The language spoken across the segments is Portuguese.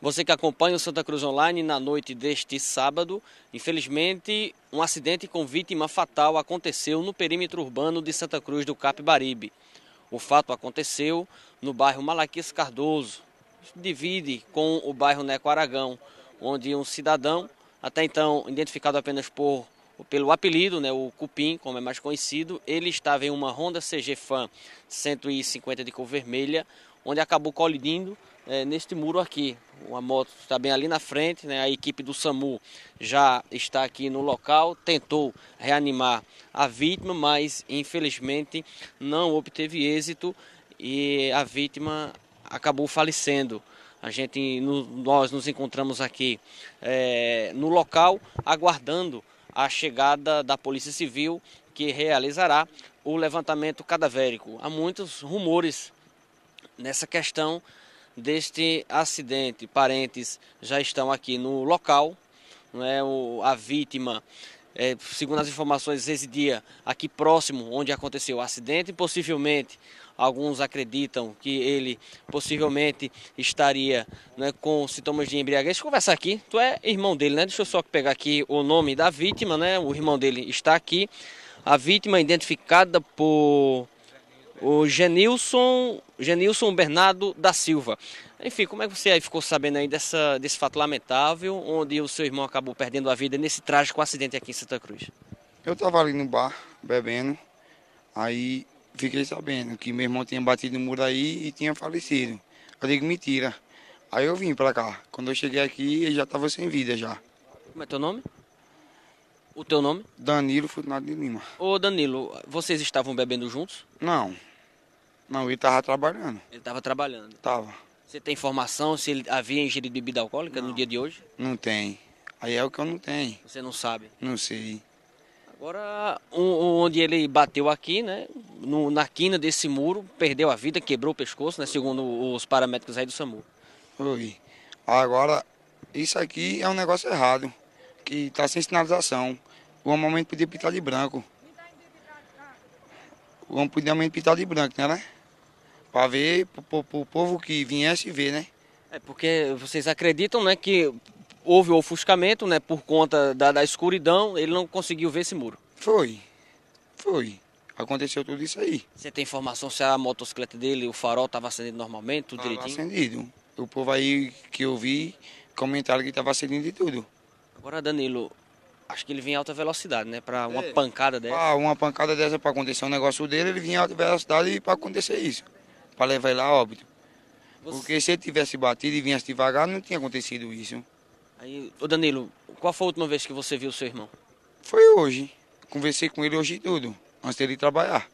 Você que acompanha o Santa Cruz Online na noite deste sábado, infelizmente, um acidente com vítima fatal aconteceu no perímetro urbano de Santa Cruz do Capibaribe. O fato aconteceu no bairro Malaquias Cardoso, divide com o bairro Neco Aragão, onde um cidadão, até então identificado apenas por pelo apelido, né, o Cupim, como é mais conhecido, ele estava em uma Honda CG Fan 150 de cor vermelha, onde acabou colidindo é, neste muro aqui. Uma moto está bem ali na frente, né? a equipe do SAMU já está aqui no local, tentou reanimar a vítima, mas infelizmente não obteve êxito e a vítima acabou falecendo. A gente, no, nós nos encontramos aqui é, no local, aguardando a chegada da Polícia Civil, que realizará o levantamento cadavérico. Há muitos rumores nessa questão deste acidente. Parentes já estão aqui no local, não é? O, a vítima é, segundo as informações, residia aqui próximo onde aconteceu o acidente. Possivelmente, alguns acreditam que ele possivelmente estaria né, com sintomas de embriaguez. Deixa eu conversar aqui. Tu é irmão dele, né? Deixa eu só pegar aqui o nome da vítima, né? O irmão dele está aqui. A vítima identificada por o Genilson, Genilson Bernardo da Silva. Enfim, como é que você aí ficou sabendo aí dessa, desse fato lamentável, onde o seu irmão acabou perdendo a vida nesse trágico acidente aqui em Santa Cruz? Eu estava ali no bar, bebendo, aí fiquei sabendo que meu irmão tinha batido no muro aí e tinha falecido. Eu digo, mentira. Aí eu vim para cá. Quando eu cheguei aqui, ele já estava sem vida já. Como é teu nome? O teu nome? Danilo Fortunato de Lima. Ô Danilo, vocês estavam bebendo juntos? Não. Não, ele estava trabalhando. Ele estava trabalhando? Tava. Você tem informação se ele havia ingerido bebida alcoólica não. no dia de hoje? Não tem. Aí é o que eu não tenho. Você não sabe? Não sei. Agora, um, onde ele bateu aqui, né? No, na quina desse muro, perdeu a vida, quebrou o pescoço, né? Segundo os paramédicos aí do SAMU. Oi. Agora, isso aqui é um negócio errado, que está sem sinalização o homem podia pintar de branco. O homem podia pintar de branco, né? Para ver, para o povo que viesse ver, né? É porque vocês acreditam, né, que houve o ofuscamento, né, por conta da, da escuridão, ele não conseguiu ver esse muro. Foi, foi. Aconteceu tudo isso aí. Você tem informação se a motocicleta dele, o farol estava acendido normalmente, tudo tava direitinho? acendido. O povo aí que eu vi comentaram que estava acendido de tudo. Agora, Danilo, Acho que ele vinha em alta velocidade, né? Para uma é. pancada dessa. Ah, uma pancada dessa para acontecer um negócio dele, ele vinha em alta velocidade e para acontecer isso. Para levar ele a óbito. Você... Porque se ele tivesse batido e viesse devagar, não tinha acontecido isso. Aí, ô Danilo, qual foi a última vez que você viu seu irmão? Foi hoje. Conversei com ele hoje e tudo, antes dele trabalhar.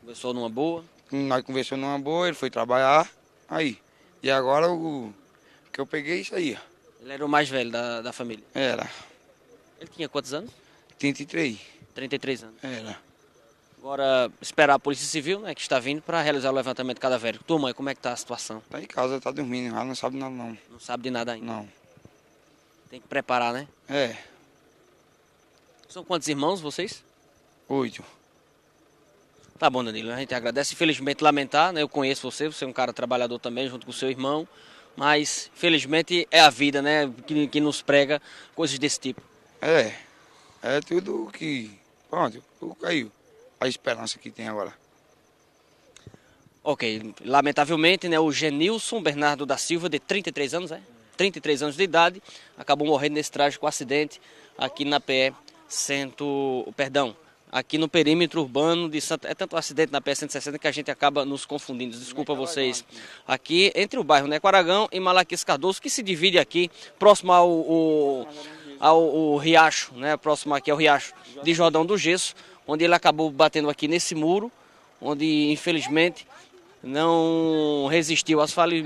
Conversou numa boa? Nós conversou numa boa, ele foi trabalhar, aí. E agora o que eu peguei é isso aí. Ele era o mais velho da, da família? Era. Ele tinha quantos anos? 33. 33 anos. Era. É, né? Agora, esperar a Polícia Civil, né, que está vindo para realizar o levantamento cadavérico. Tua mãe, como é que está a situação? Está em casa, está dormindo, ela não sabe nada não. Não sabe de nada ainda? Não. Tem que preparar, né? É. São quantos irmãos vocês? Oito. Tá bom, Danilo, a gente agradece. Infelizmente, lamentar, né? Eu conheço você, você é um cara trabalhador também, junto com seu irmão. Mas, felizmente, é a vida, né? Que, que nos prega coisas desse tipo. É. É tudo que. Pronto, tudo caiu. A esperança que tem agora. Ok, lamentavelmente, né, o Genilson Bernardo da Silva, de 33 anos, é? 33 anos de idade, acabou morrendo nesse trágico acidente aqui na PE 100, perdão, aqui no perímetro urbano de Santa... É tanto um acidente na PE 160 que a gente acaba nos confundindo, desculpa é vocês. Aqui entre o bairro Neco né, Aragão e Malaquias Cardoso, que se divide aqui, próximo ao... ao ao, riacho, né, próximo aqui ao riacho de Jordão do Gesso, onde ele acabou batendo aqui nesse muro, onde infelizmente não resistiu às falhas,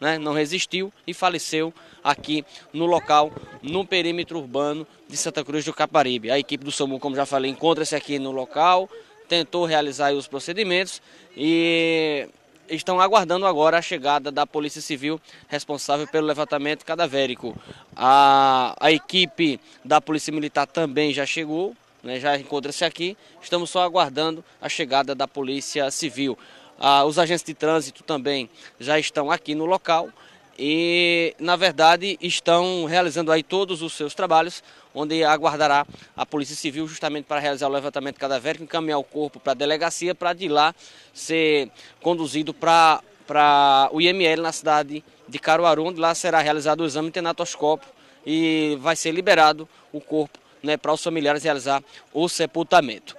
né, não resistiu e faleceu aqui no local, no perímetro urbano de Santa Cruz do Caparibe. A equipe do SAMU, como já falei, encontra-se aqui no local, tentou realizar os procedimentos e estão aguardando agora a chegada da Polícia Civil responsável pelo levantamento cadavérico. A, a equipe da Polícia Militar também já chegou, né, já encontra-se aqui. Estamos só aguardando a chegada da Polícia Civil. Ah, os agentes de trânsito também já estão aqui no local e, na verdade, estão realizando aí todos os seus trabalhos, onde aguardará a Polícia Civil justamente para realizar o levantamento cadavérico, encaminhar o corpo para a delegacia, para de lá ser conduzido para, para o IML na cidade de Caruaru, onde lá será realizado o exame tenatoscópio e vai ser liberado o corpo né, para os familiares realizar o sepultamento.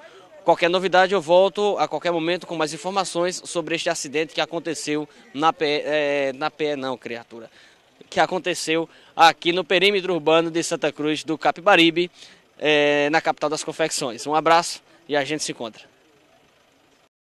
Qualquer novidade eu volto a qualquer momento com mais informações sobre este acidente que aconteceu na pé é, na pé não, criatura, que aconteceu aqui no perímetro urbano de Santa Cruz do Capibaribe, é, na capital das confecções. Um abraço e a gente se encontra.